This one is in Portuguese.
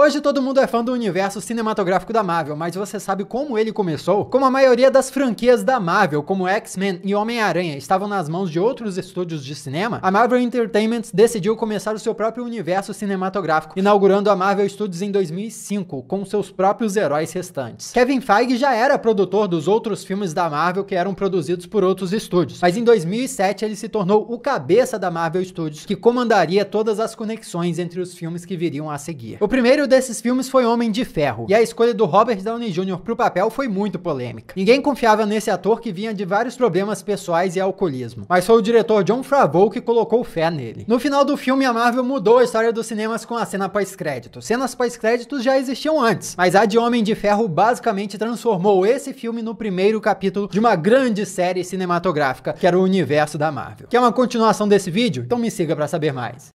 Hoje todo mundo é fã do universo cinematográfico da Marvel, mas você sabe como ele começou? Como a maioria das franquias da Marvel, como X-Men e Homem-Aranha, estavam nas mãos de outros estúdios de cinema, a Marvel Entertainment decidiu começar o seu próprio universo cinematográfico, inaugurando a Marvel Studios em 2005, com seus próprios heróis restantes. Kevin Feige já era produtor dos outros filmes da Marvel que eram produzidos por outros estúdios, mas em 2007 ele se tornou o cabeça da Marvel Studios, que comandaria todas as conexões entre os filmes que viriam a seguir. O primeiro desses filmes foi Homem de Ferro, e a escolha do Robert Downey Jr. para o papel foi muito polêmica. Ninguém confiava nesse ator que vinha de vários problemas pessoais e alcoolismo, mas foi o diretor John Favreau que colocou fé nele. No final do filme, a Marvel mudou a história dos cinemas com a cena pós-crédito. Cenas pós-créditos já existiam antes, mas a de Homem de Ferro basicamente transformou esse filme no primeiro capítulo de uma grande série cinematográfica, que era o universo da Marvel. Quer uma continuação desse vídeo? Então me siga para saber mais.